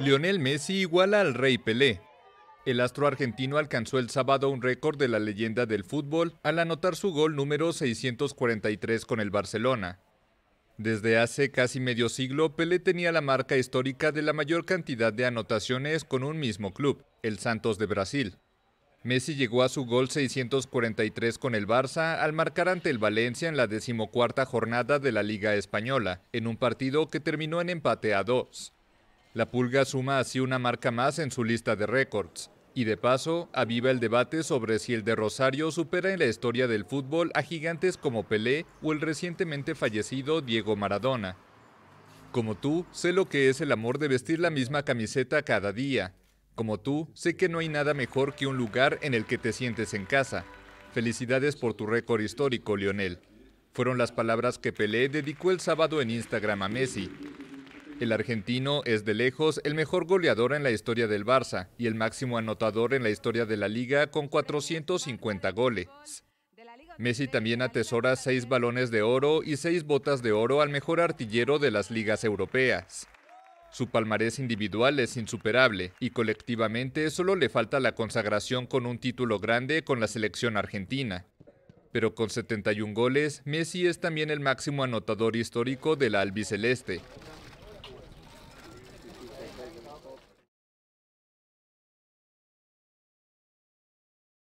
Lionel Messi iguala al Rey Pelé. El astro argentino alcanzó el sábado un récord de la leyenda del fútbol al anotar su gol número 643 con el Barcelona. Desde hace casi medio siglo, Pelé tenía la marca histórica de la mayor cantidad de anotaciones con un mismo club, el Santos de Brasil. Messi llegó a su gol 643 con el Barça al marcar ante el Valencia en la decimocuarta jornada de la Liga Española, en un partido que terminó en empate a dos. La pulga suma así una marca más en su lista de récords. Y de paso, aviva el debate sobre si el de Rosario supera en la historia del fútbol a gigantes como Pelé o el recientemente fallecido Diego Maradona. Como tú, sé lo que es el amor de vestir la misma camiseta cada día. Como tú, sé que no hay nada mejor que un lugar en el que te sientes en casa. Felicidades por tu récord histórico, Lionel. Fueron las palabras que Pelé dedicó el sábado en Instagram a Messi, el argentino es de lejos el mejor goleador en la historia del Barça y el máximo anotador en la historia de la liga con 450 goles. Messi también atesora seis balones de oro y seis botas de oro al mejor artillero de las ligas europeas. Su palmarés individual es insuperable y colectivamente solo le falta la consagración con un título grande con la selección argentina. Pero con 71 goles, Messi es también el máximo anotador histórico de la albiceleste.